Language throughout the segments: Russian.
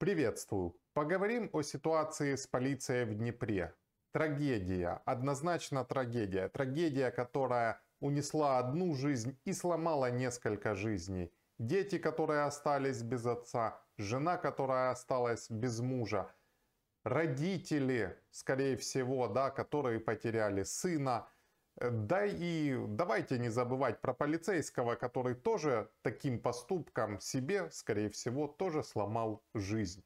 Приветствую. Поговорим о ситуации с полицией в Днепре. Трагедия, однозначно трагедия. Трагедия, которая унесла одну жизнь и сломала несколько жизней. Дети, которые остались без отца, жена, которая осталась без мужа, родители, скорее всего, да, которые потеряли сына – да и давайте не забывать про полицейского, который тоже таким поступком себе, скорее всего, тоже сломал жизнь.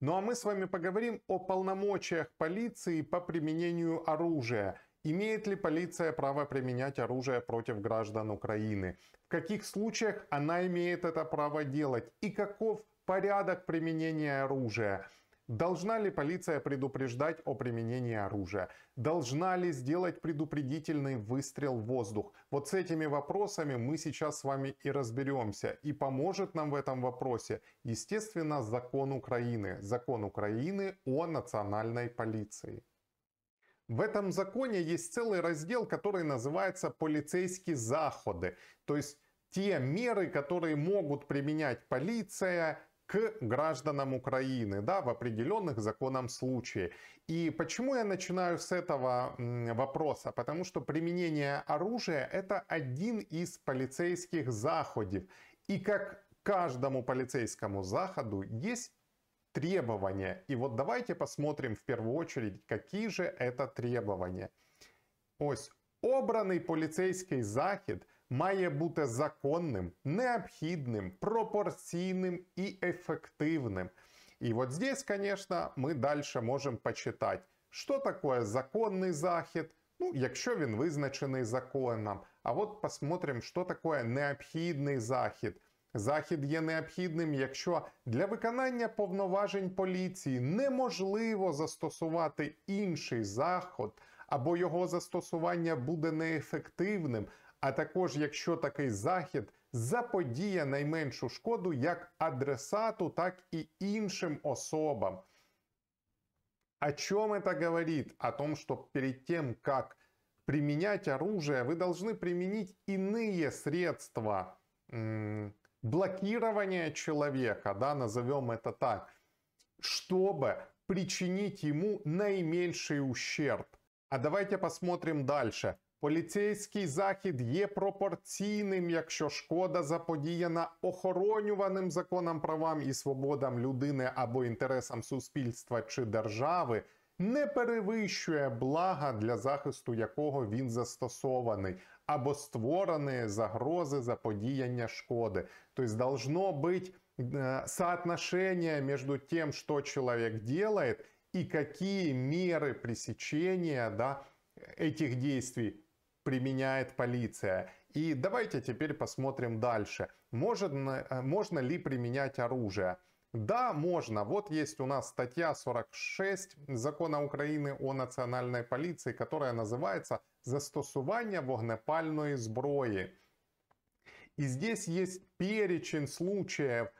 Ну а мы с вами поговорим о полномочиях полиции по применению оружия. Имеет ли полиция право применять оружие против граждан Украины? В каких случаях она имеет это право делать? И каков порядок применения оружия? Должна ли полиция предупреждать о применении оружия? Должна ли сделать предупредительный выстрел в воздух? Вот с этими вопросами мы сейчас с вами и разберемся. И поможет нам в этом вопросе, естественно, закон Украины. Закон Украины о национальной полиции. В этом законе есть целый раздел, который называется «Полицейские заходы». То есть те меры, которые могут применять полиция, к гражданам Украины, да, в определенных законом случае. И почему я начинаю с этого вопроса? Потому что применение оружия это один из полицейских заходов. И как каждому полицейскому заходу есть требования. И вот давайте посмотрим в первую очередь, какие же это требования. Ось обраний полицейский заход. має бути законним, необхідним, пропорційним і ефективним. І от здесь, звісно, ми далі можемо почитати, що таке законний захід, ну, якщо він визначений законом. А от посмотримо, що таке необхідний захід. Захід є необхідним, якщо для виконання повноважень поліції неможливо застосувати інший заход, або його застосування буде неефективним, А також, якщо такий захід заподіє найменшу шкоду як адресату, так і іншим особам. О чем это говорит? О том, что перед тем, как применять оружие, вы должны применить иные средства блокирования человека, да, назовем это так, чтобы причинить ему наименьший ущерб. А давайте посмотрим дальше. Поліцейський захід є пропорційним, якщо шкода заподіяна охоронюваним законом правам і свободам людини або інтересам суспільства чи держави, не перевищує блага для захисту якого він застосований, або створені загрози заподіяння шкоди. Тобто, должно бути е, соотношение між тим, що чоловік делает, і які міри пресечения да, этих е, действий применяет полиция. И давайте теперь посмотрим дальше. Можно, э, можно ли применять оружие? Да, можно. Вот есть у нас статья 46 Закона Украины о национальной полиции, которая называется «Застосування вогнепальної зброї». И здесь есть перечень случаев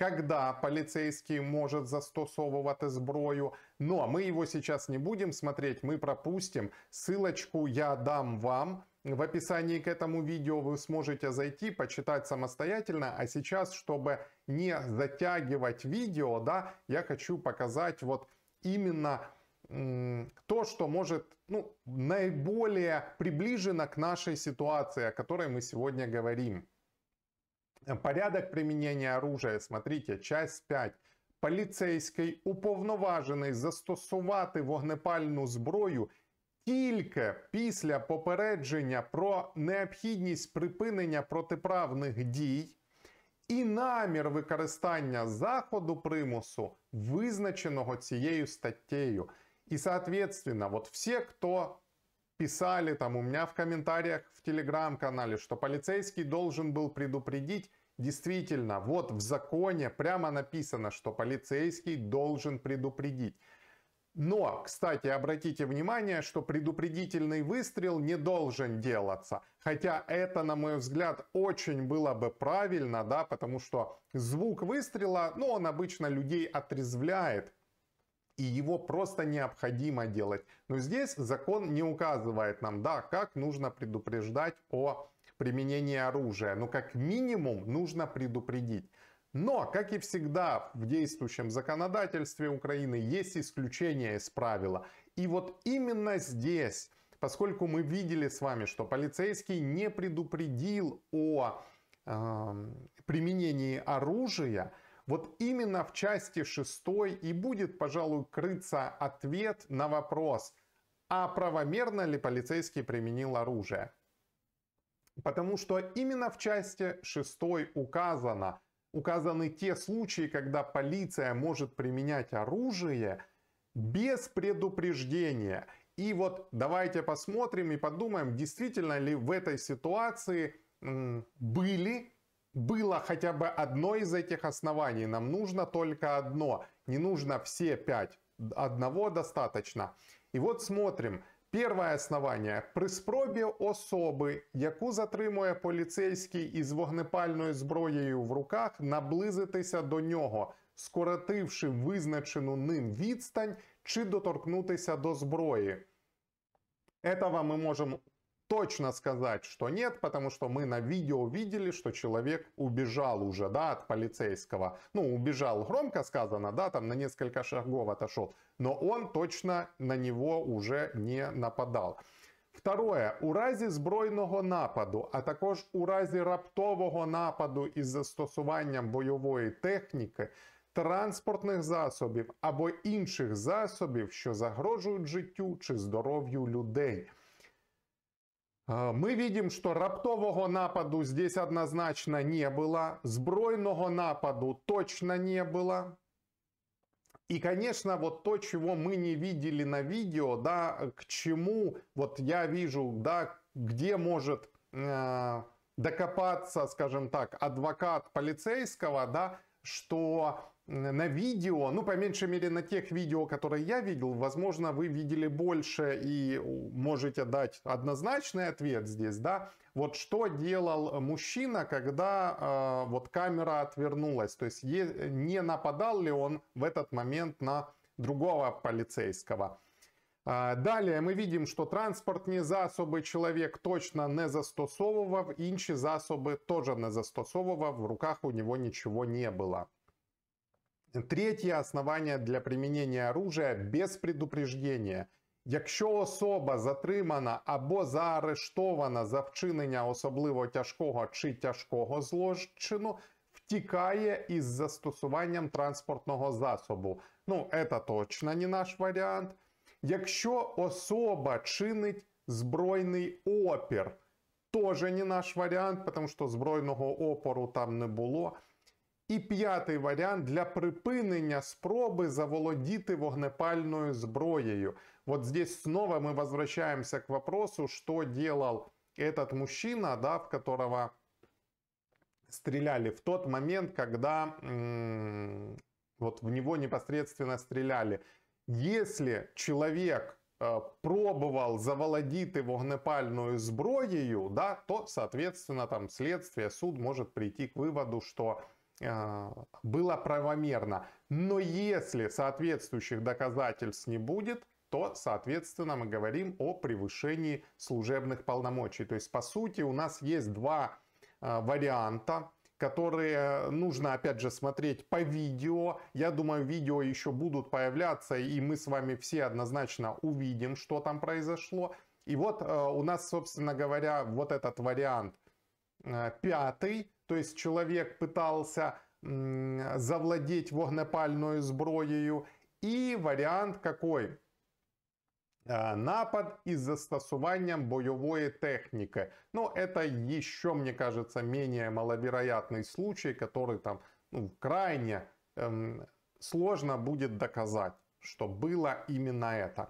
когда полицейский может застосовывать зброю. Но ну, а мы его сейчас не будем смотреть, мы пропустим. Ссылочку я дам вам. В описании к этому видео вы сможете зайти, почитать самостоятельно. А сейчас, чтобы не затягивать видео, да, я хочу показать вот именно то, что может ну, наиболее приближено к нашей ситуации, о которой мы сегодня говорим. Порядок применения оружия, смотрите, часть 5. Поліцейський уповноважений застосувати вогнепальну зброю тільки після попередження про необхідність припинення протиправних дій і намір використання заходу примусу, визначеного цією статтєю. І, соответственно, от всі, хто. писали там у меня в комментариях в телеграм-канале, что полицейский должен был предупредить. Действительно, вот в законе прямо написано, что полицейский должен предупредить. Но, кстати, обратите внимание, что предупредительный выстрел не должен делаться. Хотя это, на мой взгляд, очень было бы правильно, да, потому что звук выстрела, ну, он обычно людей отрезвляет, и его просто необходимо делать. Но здесь закон не указывает нам, да, как нужно предупреждать о применении оружия. Но как минимум нужно предупредить. Но, как и всегда в действующем законодательстве Украины, есть исключения из правила. И вот именно здесь, поскольку мы видели с вами, что полицейский не предупредил о э, применении оружия, вот именно в части шестой и будет, пожалуй, крыться ответ на вопрос, а правомерно ли полицейский применил оружие. Потому что именно в части шестой указано, указаны те случаи, когда полиция может применять оружие без предупреждения. И вот давайте посмотрим и подумаем, действительно ли в этой ситуации были было хотя бы одно из этих оснований. Нам нужно только одно. Не нужно все пять. Одного достаточно. І от смотрим. Первое основання. При спробі особи, яку затримує поліцейський із вогнепальною зброєю в руках, наблизитися до нього, скоротивши визначену ним відстань чи доторкнутися до зброї. Этого ми можемо точно сказать, что нет, потому что мы на видео видели, что человек убежал уже, да, от полицейского. Ну, убежал громко сказано, да, там на несколько шагов отошел, но он точно на него уже не нападал. Второе, у разі збройного нападу, а також у разі раптового нападу із застосуванням бойової техніки, транспортних засобів або інших засобів, що загрожують життю чи здоров'ю людей. Мы видим, что раптового нападу здесь однозначно не было, сбройного нападу точно не было. И, конечно, вот то, чего мы не видели на видео, да, к чему, вот я вижу, да, где может э, докопаться, скажем так, адвокат полицейского, да, что на видео, ну, по меньшей мере, на тех видео, которые я видел, возможно, вы видели больше и можете дать однозначный ответ здесь, да. Вот что делал мужчина, когда э, вот камера отвернулась, то есть не нападал ли он в этот момент на другого полицейского. А, далее мы видим, що транспортні засоби человек точно не застосовував, інші засоби тоже не застосовував, в руках у него ничего не было. Третє основання для применення оружия без предупреждення. Якщо особа затримана або заарештована за вчинення особливо тяжкого чи тяжкого злочину, втікає із застосуванням транспортного засобу. Ну, це точно не наш варіант. Якщо особа чинить збройний опір, теж не наш варіант, тому що збройного опору там не було. І п'ятий варіант для припинення спроби заволодіти вогнепальною зброєю. Вот здесь снова мы возвращаемся к вопросу, что делал этот мужчина, да, в которого стреляли в тот момент, когда вот в него непосредственно стреляли. Если человек э, пробовал заволодіти вогнепальною зброєю, да, то, соответственно, там следствие, суд может прийти к выводу, что а, было правомерно. Но если соответствующих доказательств не будет, то, соответственно, мы говорим о превышении служебных полномочий. То есть, по сути, у нас есть два а, варианта, которые нужно, опять же, смотреть по видео. Я думаю, видео еще будут появляться, и мы с вами все однозначно увидим, что там произошло. И вот а, у нас, собственно говоря, вот этот вариант пятый, то есть человек пытался завладеть вогнепальной зброєю. и вариант какой а, Напад из застосуванням бойової техніки. Но ну, это еще, мне кажется, менее маловероятный случай, который там ну, крайне эм, сложно будет доказать, что было именно это.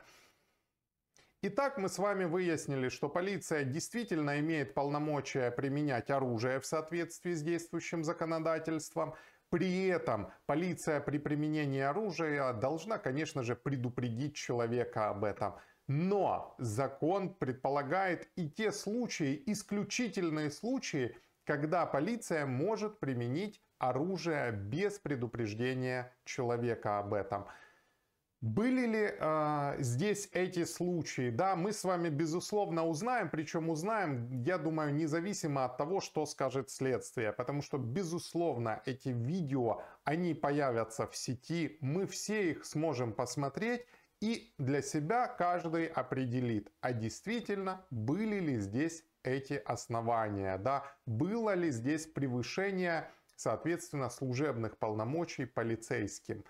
Итак, мы с вами выяснили, что полиция действительно имеет полномочия применять оружие в соответствии с действующим законодательством. При этом полиция при применении оружия должна, конечно же, предупредить человека об этом. Но закон предполагает и те случаи, исключительные случаи, когда полиция может применить оружие без предупреждения человека об этом. Были ли э, здесь эти случаи? Да, мы с вами, безусловно, узнаем, причем узнаем, я думаю, независимо от того, что скажет следствие, потому что, безусловно, эти видео, они появятся в сети, мы все их сможем посмотреть, и для себя каждый определит, а действительно, были ли здесь эти основания, да, было ли здесь превышение, соответственно, служебных полномочий полицейским.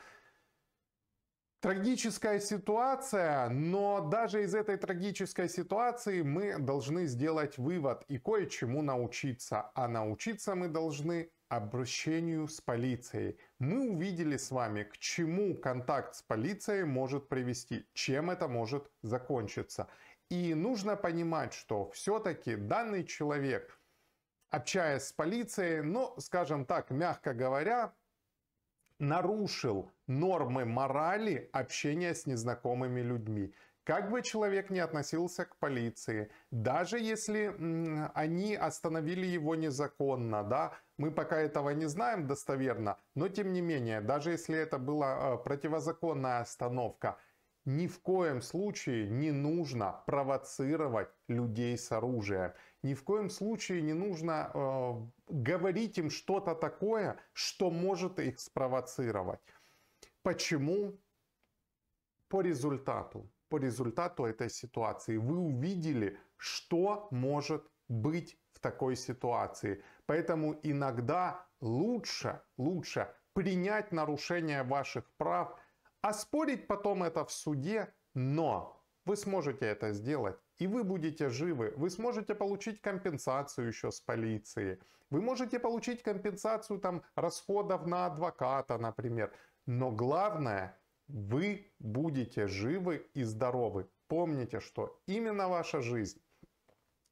Трагическая ситуация, но даже из этой трагической ситуации мы должны сделать вывод и кое-чему научиться. А научиться мы должны обращению с полицией. Мы увидели с вами, к чему контакт с полицией может привести, чем это может закончиться. И нужно понимать, что все-таки данный человек, общаясь с полицией, ну, скажем так, мягко говоря, нарушил нормы морали общения с незнакомыми людьми. Как бы человек ни относился к полиции, даже если они остановили его незаконно, да, мы пока этого не знаем достоверно, но тем не менее, даже если это была э, противозаконная остановка, ни в коем случае не нужно провоцировать людей с оружием ни в коем случае не нужно э, говорить им что-то такое, что может их спровоцировать. Почему? По результату. По результату этой ситуации вы увидели, что может быть в такой ситуации. Поэтому иногда лучше, лучше принять нарушение ваших прав, оспорить потом это в суде, но вы сможете это сделать и вы будете живы. Вы сможете получить компенсацию еще с полиции. Вы можете получить компенсацию там расходов на адвоката, например. Но главное, вы будете живы и здоровы. Помните, что именно ваша жизнь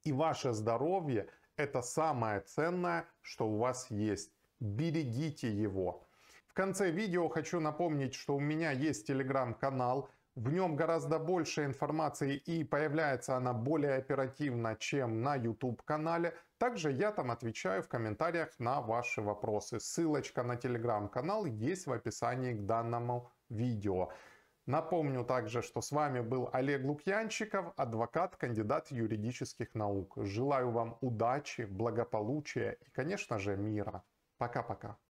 и ваше здоровье – это самое ценное, что у вас есть. Берегите его. В конце видео хочу напомнить, что у меня есть телеграм-канал, в нем гораздо больше информации и появляется она более оперативно, чем на YouTube-канале. Также я там отвечаю в комментариях на ваши вопросы. Ссылочка на телеграм-канал есть в описании к данному видео. Напомню также, что с вами был Олег Лукьянчиков, адвокат, кандидат юридических наук. Желаю вам удачи, благополучия и, конечно же, мира. Пока-пока.